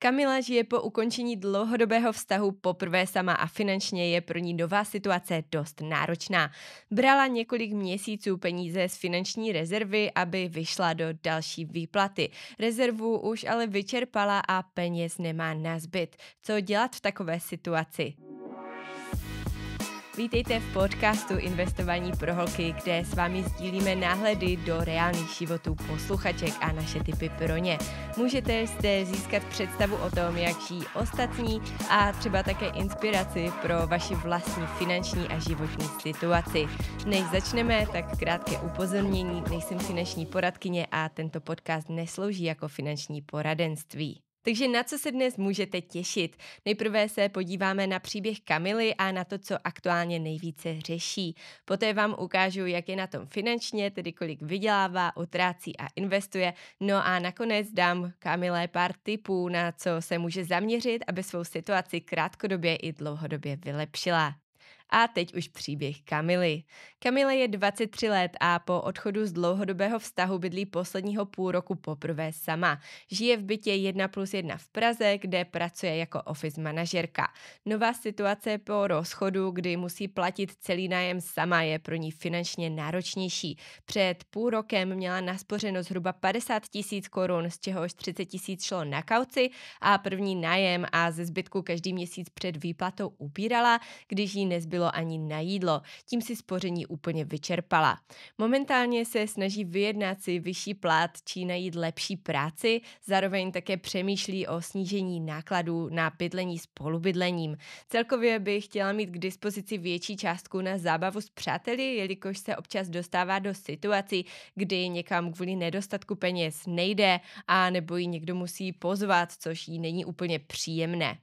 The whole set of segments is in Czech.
Kamila žije po ukončení dlouhodobého vztahu poprvé sama a finančně je pro ní nová situace dost náročná. Brala několik měsíců peníze z finanční rezervy, aby vyšla do další výplaty. Rezervu už ale vyčerpala a peněz nemá na zbyt. Co dělat v takové situaci? Vítejte v podcastu Investování pro holky, kde s vámi sdílíme náhledy do reálných životů posluchaček a naše typy pro ně. Můžete zde získat představu o tom, jak žijí ostatní a třeba také inspiraci pro vaši vlastní finanční a životní situaci. Než začneme, tak krátké upozornění, nejsem finanční poradkyně a tento podcast neslouží jako finanční poradenství. Takže na co se dnes můžete těšit? Nejprve se podíváme na příběh Kamily a na to, co aktuálně nejvíce řeší. Poté vám ukážu, jak je na tom finančně, tedy kolik vydělává, utrácí a investuje. No a nakonec dám Kamile pár tipů, na co se může zaměřit, aby svou situaci krátkodobě i dlouhodobě vylepšila. A teď už příběh Kamily. Kamila je 23 let a po odchodu z dlouhodobého vztahu bydlí posledního půl roku poprvé sama. Žije v bytě 1 plus 1 v Praze, kde pracuje jako office manažerka. Nová situace po rozchodu, kdy musí platit celý nájem sama, je pro ní finančně náročnější. Před půl rokem měla naspořeno zhruba 50 tisíc korun, z čehož 30 tisíc šlo na kauci a první nájem a ze zbytku každý měsíc před výplatou upírala, když jí nezbyl nezbylo ani na jídlo, tím si spoření úplně vyčerpala. Momentálně se snaží vyjednat si vyšší plat či najít lepší práci, zároveň také přemýšlí o snížení nákladů na bydlení spolubydlením. Celkově by chtěla mít k dispozici větší částku na zábavu s přáteli, jelikož se občas dostává do situací, kdy někam kvůli nedostatku peněz nejde a nebo ji někdo musí pozvat, což jí není úplně příjemné.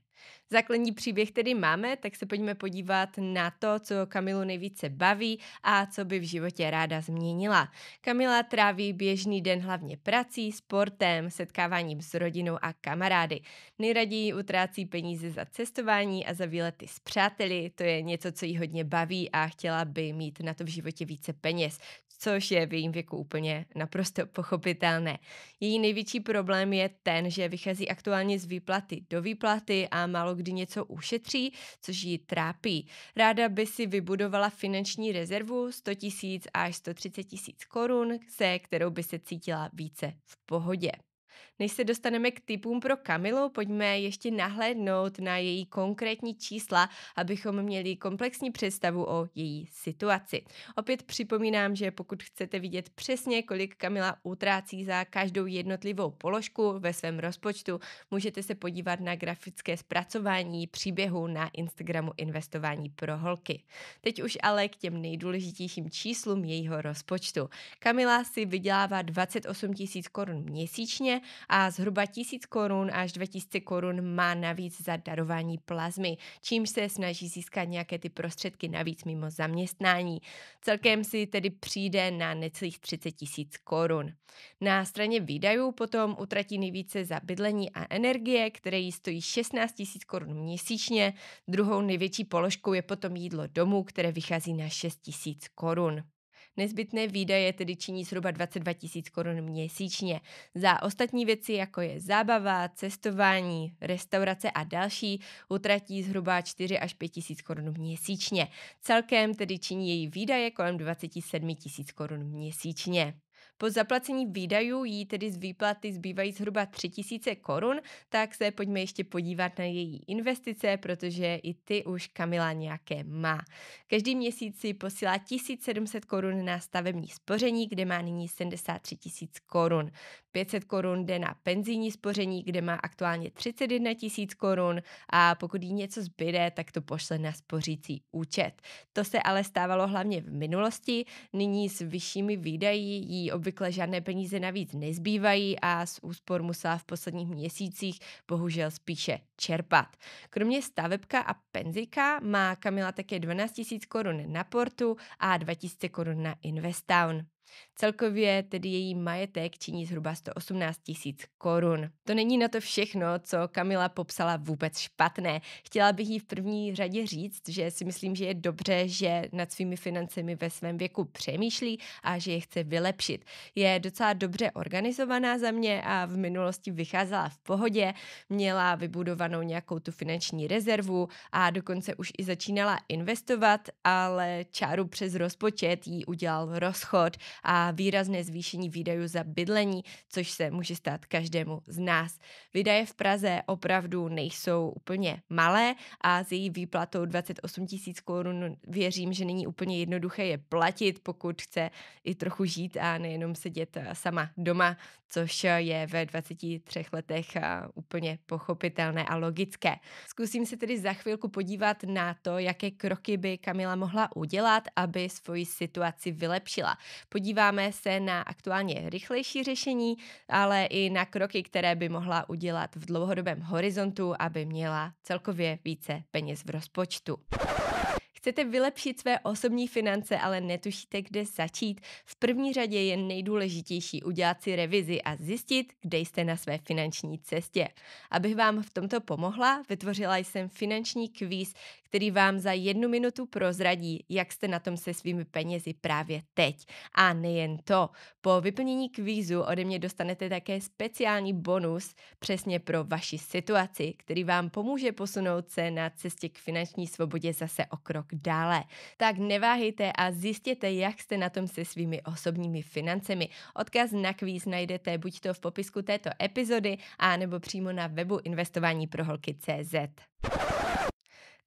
Základní příběh tedy máme, tak se pojďme podívat na to, co Kamilu nejvíce baví a co by v životě ráda změnila. Kamila tráví běžný den hlavně prací, sportem, setkáváním s rodinou a kamarády. Nejraději utrácí peníze za cestování a za výlety s přáteli, to je něco, co jí hodně baví a chtěla by mít na to v životě více peněz, což je v jejím věku úplně naprosto pochopitelné. Její největší problém je ten, že vychází aktuálně z výplaty do výplaty a málo kdy něco ušetří, což ji trápí. Ráda by si vybudovala finanční rezervu 100 tisíc až 130 tisíc korun, se kterou by se cítila více v pohodě. Než se dostaneme k typům pro Kamilu, pojďme ještě nahlédnout na její konkrétní čísla, abychom měli komplexní představu o její situaci. Opět připomínám, že pokud chcete vidět přesně, kolik Kamila utrácí za každou jednotlivou položku ve svém rozpočtu, můžete se podívat na grafické zpracování příběhu na Instagramu Investování pro holky. Teď už ale k těm nejdůležitějším číslům jejího rozpočtu. Kamila si vydělává 28 000 korun měsíčně a zhruba 1000 korun až 2000 korun má navíc za darování plazmy, čímž se snaží získat nějaké ty prostředky navíc mimo zaměstnání. Celkem si tedy přijde na necelých 30 tisíc korun. Na straně výdajů potom utratí nejvíce za bydlení a energie, které jí stojí 16 tisíc korun měsíčně. Druhou největší položkou je potom jídlo domů, které vychází na 6 tisíc korun. Nezbytné výdaje tedy činí zhruba 22 tisíc korun měsíčně. Za ostatní věci, jako je zábava, cestování, restaurace a další, utratí zhruba 4 až 5 tisíc korun měsíčně. Celkem tedy činí její výdaje kolem 27 tisíc korun měsíčně. Po zaplacení výdajů jí tedy z výplaty zbývají zhruba 3000 korun, tak se pojďme ještě podívat na její investice, protože i ty už Kamila nějaké má. Každý měsíc si posílá 1700 korun na stavební spoření, kde má nyní 73 tisíc korun. 500 korun jde na penzijní spoření, kde má aktuálně 31 tisíc korun a pokud jí něco zbyde, tak to pošle na spořící účet. To se ale stávalo hlavně v minulosti, nyní s vyššími výdají jí obvykle žádné peníze navíc nezbývají a z úspor musela v posledních měsících bohužel spíše čerpat. Kromě stavebka a penzika má Kamila také 12 000 korun na portu a 2000 korun na Investown. Celkově tedy její majetek činí zhruba 118 tisíc korun. To není na to všechno, co Kamila popsala vůbec špatné. Chtěla bych jí v první řadě říct, že si myslím, že je dobře, že nad svými financemi ve svém věku přemýšlí a že je chce vylepšit. Je docela dobře organizovaná za mě a v minulosti vycházela v pohodě, měla vybudovanou nějakou tu finanční rezervu a dokonce už i začínala investovat, ale čáru přes rozpočet jí udělal rozchod a výrazné zvýšení výdajů za bydlení, což se může stát každému z nás. Výdaje v Praze opravdu nejsou úplně malé a s její výplatou 28 tisíc korun věřím, že není úplně jednoduché je platit, pokud chce i trochu žít a nejenom sedět eh, sama doma, což eh, je ve 23 letech eh, úplně pochopitelné a logické. Zkusím se tedy za chvilku podívat na to, jaké kroky by Kamila mohla udělat, aby svoji situaci vylepšila. Podívám podíváme se na aktuálně rychlejší řešení, ale i na kroky, které by mohla udělat v dlouhodobém horizontu, aby měla celkově více peněz v rozpočtu. Chcete vylepšit své osobní finance, ale netušíte, kde začít? V první řadě je nejdůležitější udělat si revizi a zjistit, kde jste na své finanční cestě. Abych vám v tomto pomohla, vytvořila jsem finanční kvíz, který vám za jednu minutu prozradí, jak jste na tom se svými penězi právě teď. A nejen to, po vyplnění kvízu ode mě dostanete také speciální bonus přesně pro vaši situaci, který vám pomůže posunout se na cestě k finanční svobodě zase o krok dále. Tak neváhejte a zjistěte, jak jste na tom se svými osobními financemi. Odkaz na kvíz najdete buď to v popisku této epizody, a nebo přímo na webu investování pro holky.cz.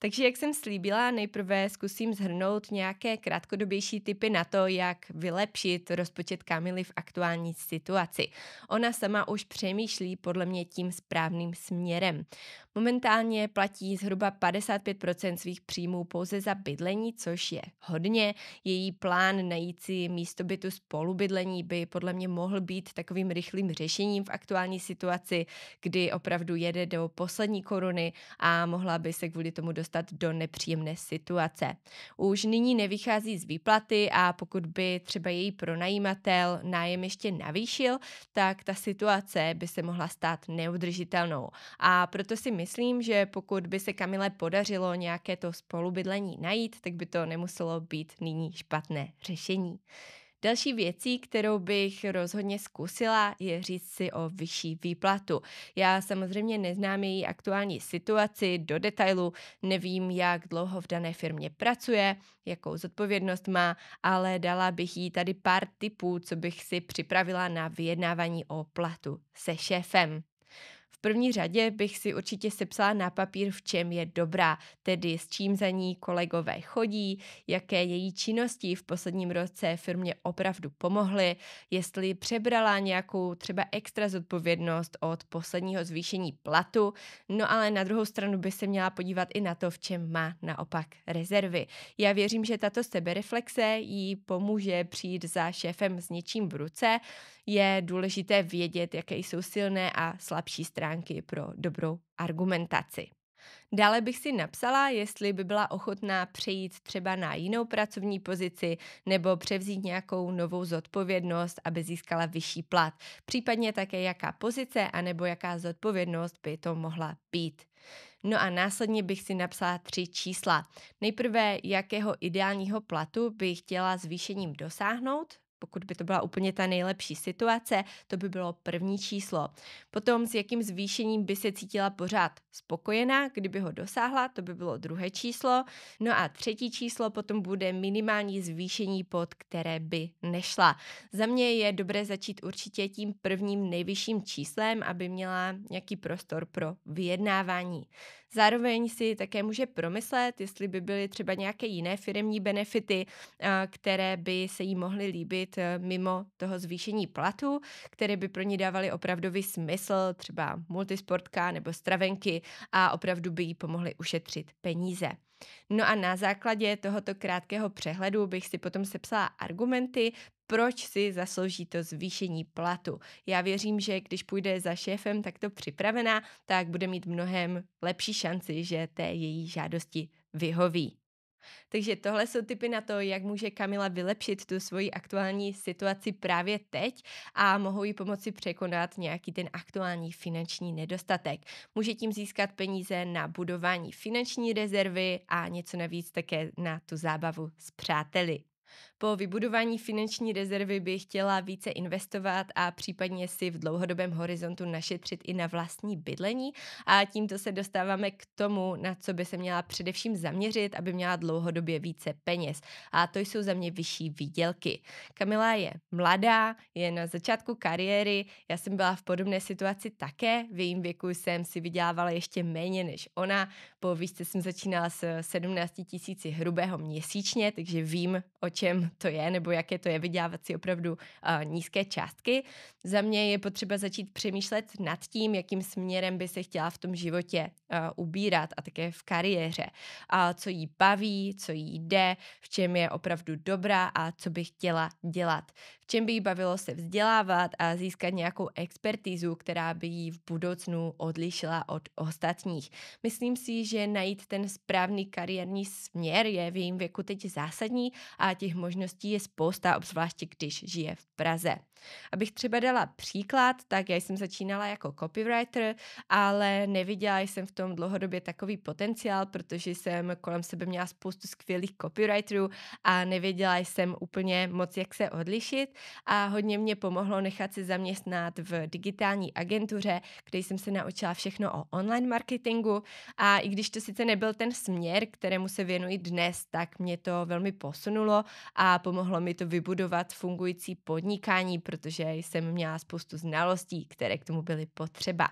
Takže jak jsem slíbila, nejprve zkusím zhrnout nějaké krátkodobější typy na to, jak vylepšit rozpočet Kamily v aktuální situaci. Ona sama už přemýšlí podle mě tím správným směrem. Momentálně platí zhruba 55% svých příjmů pouze za bydlení, což je hodně. Její plán najít si místo bytu spolubydlení by podle mě mohl být takovým rychlým řešením v aktuální situaci, kdy opravdu jede do poslední koruny a mohla by se kvůli tomu dostat dostat do nepříjemné situace. Už nyní nevychází z výplaty a pokud by třeba její pronajímatel nájem ještě navýšil, tak ta situace by se mohla stát neudržitelnou. A proto si myslím, že pokud by se Kamile podařilo nějaké to spolubydlení najít, tak by to nemuselo být nyní špatné řešení. Další věcí, kterou bych rozhodně zkusila, je říct si o vyšší výplatu. Já samozřejmě neznám její aktuální situaci do detailu, nevím, jak dlouho v dané firmě pracuje, jakou zodpovědnost má, ale dala bych jí tady pár tipů, co bych si připravila na vyjednávání o platu se šéfem první řadě bych si určitě sepsala na papír, v čem je dobrá, tedy s čím za ní kolegové chodí, jaké její činnosti v posledním roce firmě opravdu pomohly, jestli přebrala nějakou třeba extra zodpovědnost od posledního zvýšení platu, no ale na druhou stranu by se měla podívat i na to, v čem má naopak rezervy. Já věřím, že tato sebereflexe jí pomůže přijít za šéfem s něčím v ruce. Je důležité vědět, jaké jsou silné a slabší strany stránky pro dobrou argumentaci. Dále bych si napsala, jestli by byla ochotná přejít třeba na jinou pracovní pozici nebo převzít nějakou novou zodpovědnost, aby získala vyšší plat, případně také jaká pozice a nebo jaká zodpovědnost by to mohla být. No a následně bych si napsala tři čísla. Nejprve, jakého ideálního platu bych chtěla zvýšením dosáhnout, pokud by to byla úplně ta nejlepší situace, to by bylo první číslo. Potom s jakým zvýšením by se cítila pořád spokojená, kdyby ho dosáhla, to by bylo druhé číslo. No a třetí číslo potom bude minimální zvýšení, pod které by nešla. Za mě je dobré začít určitě tím prvním nejvyšším číslem, aby měla nějaký prostor pro vyjednávání. Zároveň si také může promyslet, jestli by byly třeba nějaké jiné firmní benefity, eh, které by se jí mohly líbit eh, mimo toho zvýšení platu, které by pro ní dávaly opravdový smysl, třeba multisportka nebo stravenky a opravdu by jí pomohly ušetřit peníze. No a na základě tohoto krátkého přehledu bych si potom sepsala argumenty, proč si zaslouží to zvýšení platu. Já věřím, že když půjde za šéfem takto připravená, tak bude mít mnohem lepší šanci, že té její žádosti vyhoví. Takže tohle jsou typy na to, jak může Kamila vylepšit tu svoji aktuální situaci právě teď a mohou jí pomoci překonat nějaký ten aktuální finanční nedostatek. Může tím získat peníze na budování finanční rezervy a něco navíc také na tu zábavu s přáteli. Po vybudování finanční rezervy bych chtěla více investovat a případně si v dlouhodobém horizontu našetřit i na vlastní bydlení. A tímto se dostáváme k tomu, na co by se měla především zaměřit, aby měla dlouhodobě více peněz. A to jsou za mě vyšší výdělky. Kamila je mladá, je na začátku kariéry, já jsem byla v podobné situaci také, v jejím věku jsem si vydělávala ještě méně než ona, po výšce jsem začínala s 17 tisíci hrubého měsíčně, takže vím, o čem to je, nebo jaké to je vydělávat si opravdu uh, nízké částky. Za mě je potřeba začít přemýšlet nad tím, jakým směrem by se chtěla v tom životě uh, ubírat a také v kariéře. A co jí baví, co jí jde, v čem je opravdu dobrá a co by chtěla dělat. V čem by jí bavilo se vzdělávat a získat nějakou expertizu, která by ji v budoucnu odlišila od ostatních. Myslím si, že najít ten správný kariérní směr je v jejím věku teď zásadní a těch možností možností je spousta, obzvláště když žije v Praze. Abych třeba dala příklad, tak já jsem začínala jako copywriter, ale neviděla jsem v tom dlouhodobě takový potenciál, protože jsem kolem sebe měla spoustu skvělých copywriterů a nevěděla jsem úplně moc, jak se odlišit a hodně mě pomohlo nechat se zaměstnat v digitální agentuře, kde jsem se naučila všechno o online marketingu a i když to sice nebyl ten směr, kterému se věnuji dnes, tak mě to velmi posunulo a pomohlo mi to vybudovat fungující podnikání, protože jsem měla spoustu znalostí, které k tomu byly potřeba.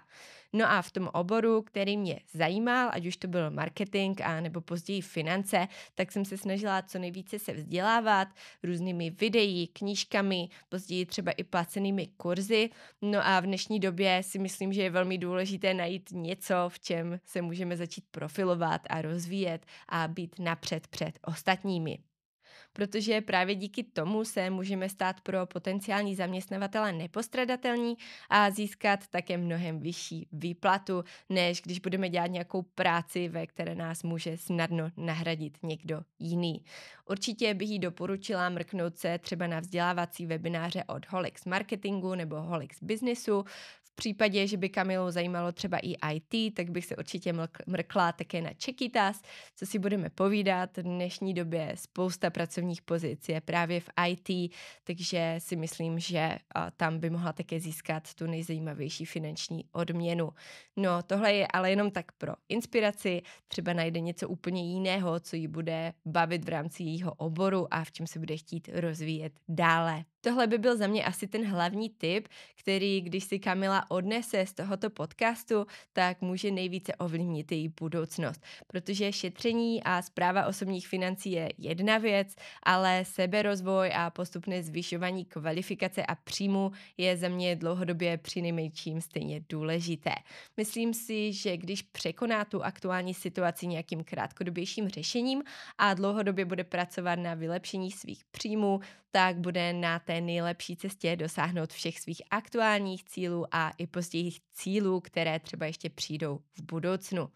No a v tom oboru, který mě zajímal, ať už to byl marketing a nebo později finance, tak jsem se snažila co nejvíce se vzdělávat různými videí, knížkami, později třeba i placenými kurzy. No a v dnešní době si myslím, že je velmi důležité najít něco, v čem se můžeme začít profilovat a rozvíjet a být napřed před ostatními protože právě díky tomu se můžeme stát pro potenciální zaměstnavatele nepostradatelní a získat také mnohem vyšší výplatu, než když budeme dělat nějakou práci, ve které nás může snadno nahradit někdo jiný. Určitě bych jí doporučila mrknout se třeba na vzdělávací webináře od Holix Marketingu nebo Holix Businessu, případě, že by Kamilu zajímalo třeba i IT, tak bych se určitě mrkla také na Čekytas, e co si budeme povídat. V dnešní době spousta pracovních pozic je právě v IT, takže si myslím, že tam by mohla také získat tu nejzajímavější finanční odměnu. No, tohle je ale jenom tak pro inspiraci, třeba najde něco úplně jiného, co ji bude bavit v rámci jejího oboru a v čem se bude chtít rozvíjet dále. Tohle by byl za mě asi ten hlavní tip, který, když si Kamila odnese z tohoto podcastu, tak může nejvíce ovlivnit její budoucnost. Protože šetření a zpráva osobních financí je jedna věc, ale seberozvoj a postupné zvyšování kvalifikace a příjmu je za mě dlouhodobě přinejmenším stejně důležité. Myslím si, že když překoná tu aktuální situaci nějakým krátkodobějším řešením a dlouhodobě bude pracovat na vylepšení svých příjmů, tak bude na té nejlepší cestě dosáhnout všech svých aktuálních cílů a i pozdějích cílů, které třeba ještě přijdou v budoucnu.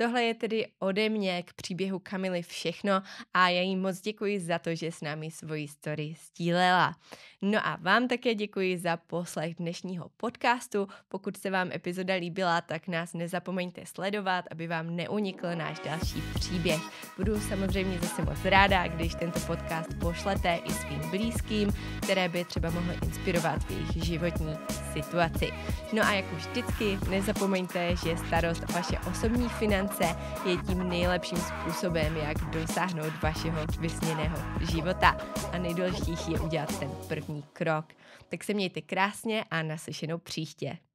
Tohle je tedy ode mě k příběhu Kamily všechno a já jí moc děkuji za to, že s námi svoji story stílela. No a vám také děkuji za poslech dnešního podcastu. Pokud se vám epizoda líbila, tak nás nezapomeňte sledovat, aby vám neunikl náš další příběh. Budu samozřejmě zase moc ráda, když tento podcast pošlete i svým blízkým, které by třeba mohlo inspirovat v jejich životní situaci. No a jak už vždycky, nezapomeňte, že starost o vaše osobní finance finance je tím nejlepším způsobem, jak dosáhnout vašeho vysněného života. A nejdůležitější je udělat ten první krok. Tak se mějte krásně a naslyšenou příště.